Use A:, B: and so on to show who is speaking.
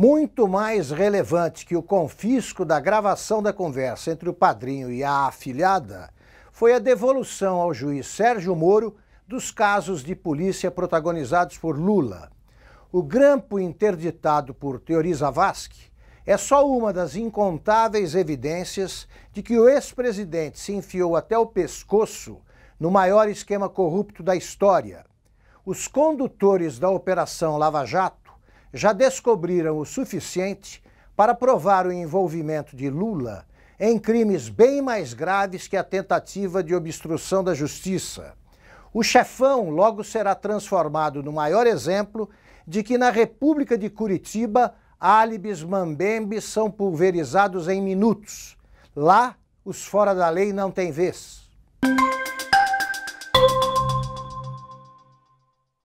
A: muito mais relevante que o confisco da gravação da conversa entre o padrinho e a afilhada foi a devolução ao juiz Sérgio Moro dos casos de polícia protagonizados por Lula. O grampo interditado por Teori Zavascki é só uma das incontáveis evidências de que o ex-presidente se enfiou até o pescoço no maior esquema corrupto da história. Os condutores da Operação Lava Jato já descobriram o suficiente para provar o envolvimento de Lula em crimes bem mais graves que a tentativa de obstrução da justiça. O chefão logo será transformado no maior exemplo de que na República de Curitiba, álibis mambembes são pulverizados em minutos. Lá, os fora da lei não têm vez.